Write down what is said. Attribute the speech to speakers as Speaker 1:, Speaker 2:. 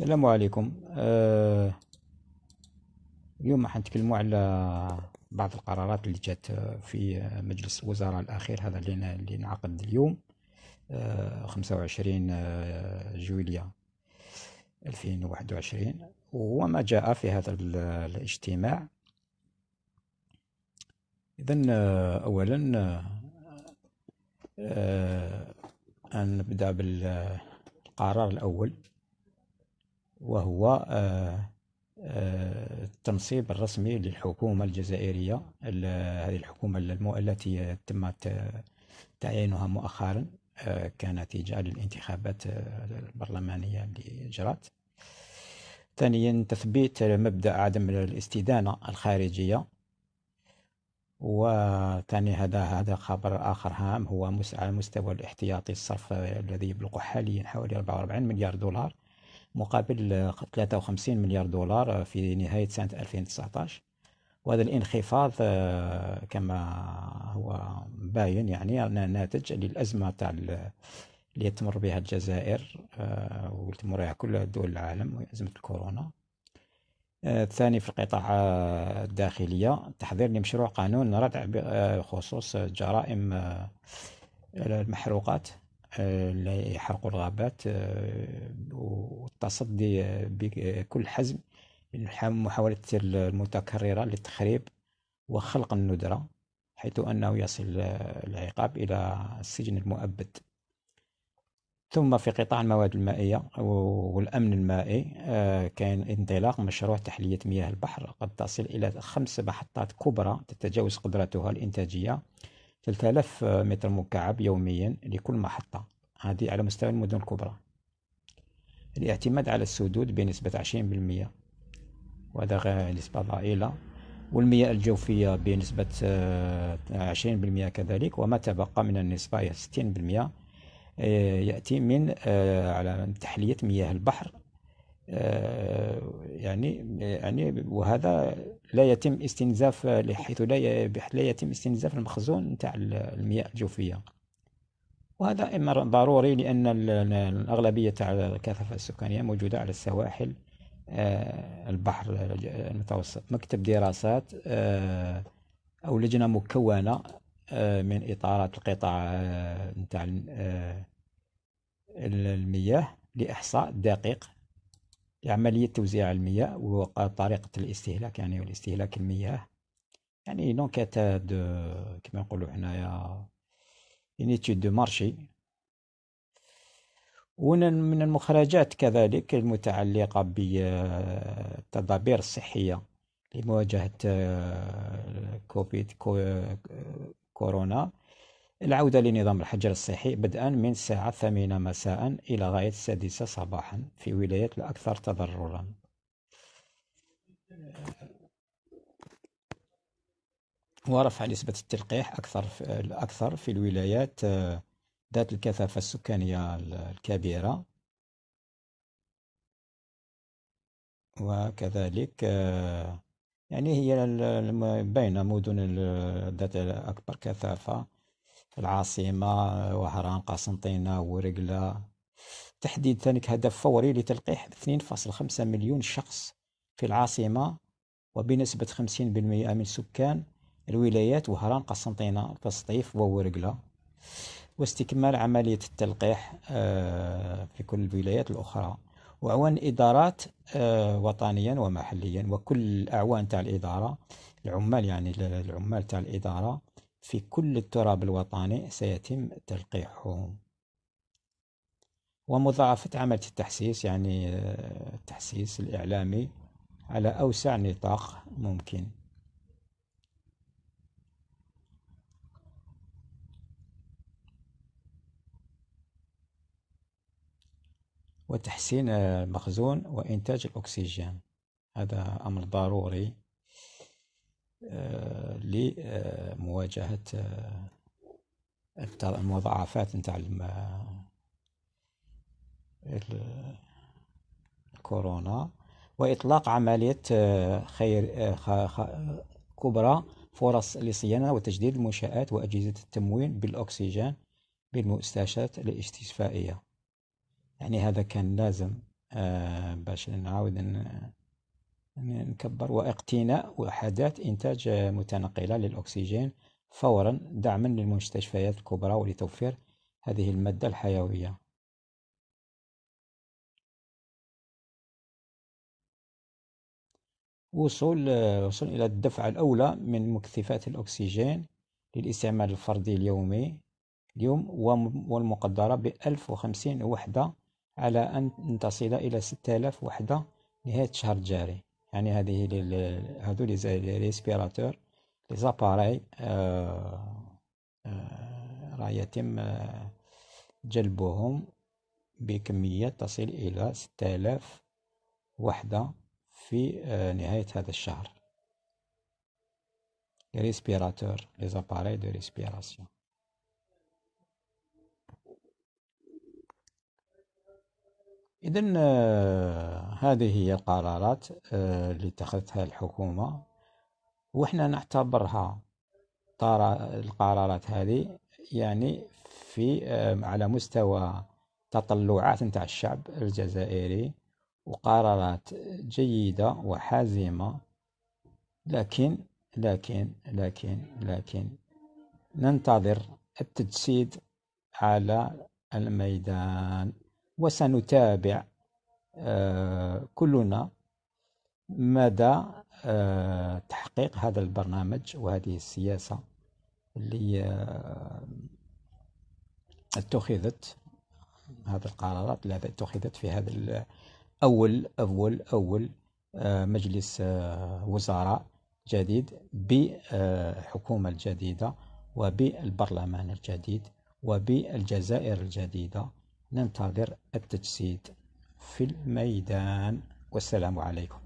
Speaker 1: السلام عليكم آه اليوم حنتكلموا على بعض القرارات اللي جات في مجلس الوزراء الاخير هذا اللي انعقد اليوم آه 25 جويليا 2021 وما جاء في هذا الاجتماع اذا آه، اولا آه, آه، نبدا بالقرار الاول وهو آه، آه، التنصيب الرسمي للحكومة الجزائرية هذه الحكومة التي تم تعيينها مؤخرا آه، كنتيجة للانتخابات البرلمانية اللي جرت ثانيا تثبيت مبدأ عدم الاستدانة الخارجية وثاني هذا هذا خبر آخر هام هو على مستوى الاحتياطي الصرف الذي يبلغ حاليا حوالي 44 مليار دولار مقابل 53 مليار دولار آه، في نهاية سنة 2019 وهذا الانخفاض آه، كما هو باين يعني ناتج للأزمة تاع اللي تمر بها الجزائر آه، وتمر بها كل دول العالم أزمة الكورونا الثاني في القطاع الداخلية تحضير لمشروع قانون ردع بخصوص جرائم المحروقات يحرقوا الغابات آه، والتصدي بكل حزم محاولة المتكررة للتخريب وخلق الندرة حيث أنه يصل العقاب إلى السجن المؤبد ثم في قطاع المواد المائية والأمن المائي آه، كان انطلاق مشروع تحلية مياه البحر قد تصل إلى خمس محطات كبرى تتجاوز قدرتها الإنتاجية 3000 متر مكعب يوميا لكل محطة هذه على مستوى المدن الكبرى الاعتماد على السدود بنسبة 20% وهذا غير نسبة ضئيلة والمياه الجوفية بنسبة 20% آه، كذلك وما تبقى من النسبة 60% آه، يأتي من آه، على تحلية مياه البحر آه، يعني يعني وهذا لا يتم استنزاف حيث لا لا يتم استنزاف المخزون نتاع المياه الجوفيه وهذا امر ضروري لان الاغلبيه تاع الكثافه السكانيه موجوده على السواحل آه، البحر المتوسط مكتب دراسات آه، او لجنه مكونه من اطارات القطاع نتاع المياه لاحصاء دقيق لعملية توزيع المياه وطريقة الاستهلاك يعني والاستهلاك المياه يعني نونكات دو كما نقولو حنايا اون اتيود دو مارشي ومن المخرجات كذلك المتعلقة بالتدابير الصحية لمواجهة كوفيد كورونا العودة لنظام الحجر الصحي بدءا من الساعة الثامنة مساء إلى غاية السادسة صباحا في الولايات الأكثر تضررا ورفع نسبة التلقيح أكثر في الأكثر في الولايات آه، ذات الكثافة السكانية الكبيرة وكذلك آه، يعني هي بين مدن ذات أكبر كثافة العاصمة وهران قسنطينة ورقلة تحديد ذلك هدف فوري لتلقيح 2.5 مليون شخص في العاصمة وبنسبة 50% من سكان الولايات وهران قسنطينة بسطيف وورقلة واستكمال عملية التلقيح آه، في كل الولايات الأخرى وعوان إدارات آه، وطنيا ومحليا وكل الأعوان تاع الإدارة العمال يعني العمال تاع الإدارة في كل التراب الوطني سيتم تلقيحه ومضاعفة عملية التحسيس يعني آه، التحسيس الإعلامي على أوسع نطاق ممكن وتحسين المخزون آه، وإنتاج الأكسجين هذا أمر ضروري آه، لمواجهه آه، المضاعفات نتاع الكورونا واطلاق عمليه آه، خير كبرى فرص لصيانه وتجديد المنشات واجهزه التموين بالاكسجين بالمستشفيات الاستشفائيه يعني هذا كان لازم باش نعاود يعني نكبر واقتناء وحدات إنتاج متنقلة للأكسجين فورا دعما للمستشفيات الكبرى ولتوفير هذه المادة الحيوية وصول وصول إلى الدفعة الأولى من مكثفات الأكسجين للاستعمال الفردي اليومي اليوم والمقدرة ب 1050 وحدة على أن تصل إلى 6000 وحدة نهاية الشهر الجاري يعني هذه هذو لي ريسبيراتور لي زاباراي آه، آه، راه يتم آه، جلبهم بكمية تصل إلى ستة آلاف وحدة في نهاية هذا الشهر ريسبيراتور لي زاباراي دو ريسبيراسيون إذا آه، هذه هي القرارات آه، اللي اتخذتها الحكومة وإحنا نعتبرها القرارات هذه يعني في آه، على مستوى تطلعات نتاع الشعب الجزائري وقرارات جيدة وحازمة لكن لكن لكن لكن ننتظر التجسيد على الميدان وسنتابع آه، كلنا مدى آه، تحقيق هذا البرنامج وهذه السياسة اللي آه، اتخذت هذا القرارات التي اتخذت في هذا أول أول أول مجلس وزراء جديد بالحكومة الجديدة وبالبرلمان الجديد وبالجزائر الجديدة ننتظر التجسيد في الميدان والسلام عليكم